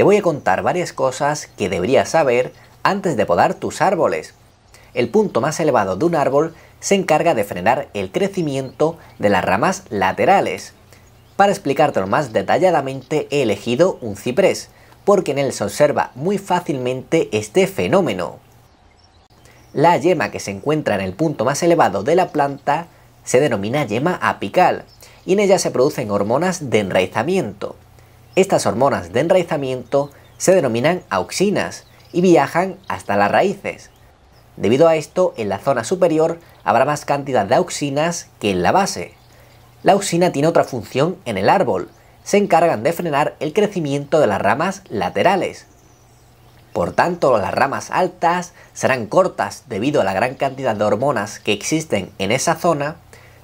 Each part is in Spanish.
Te voy a contar varias cosas que deberías saber antes de podar tus árboles. El punto más elevado de un árbol se encarga de frenar el crecimiento de las ramas laterales. Para explicártelo más detalladamente he elegido un ciprés, porque en él se observa muy fácilmente este fenómeno. La yema que se encuentra en el punto más elevado de la planta se denomina yema apical, y en ella se producen hormonas de enraizamiento. Estas hormonas de enraizamiento se denominan auxinas y viajan hasta las raíces. Debido a esto, en la zona superior habrá más cantidad de auxinas que en la base. La auxina tiene otra función en el árbol, se encargan de frenar el crecimiento de las ramas laterales. Por tanto, las ramas altas serán cortas debido a la gran cantidad de hormonas que existen en esa zona,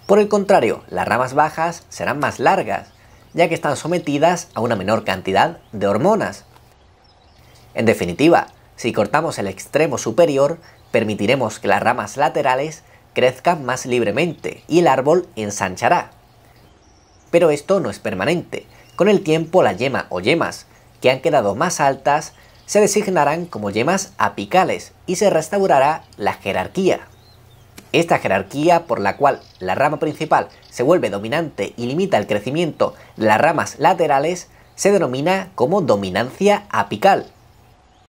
por el contrario, las ramas bajas serán más largas ya que están sometidas a una menor cantidad de hormonas. En definitiva, si cortamos el extremo superior, permitiremos que las ramas laterales crezcan más libremente y el árbol ensanchará. Pero esto no es permanente. Con el tiempo la yema o yemas, que han quedado más altas, se designarán como yemas apicales y se restaurará la jerarquía. Esta jerarquía por la cual la rama principal se vuelve dominante y limita el crecimiento de las ramas laterales se denomina como dominancia apical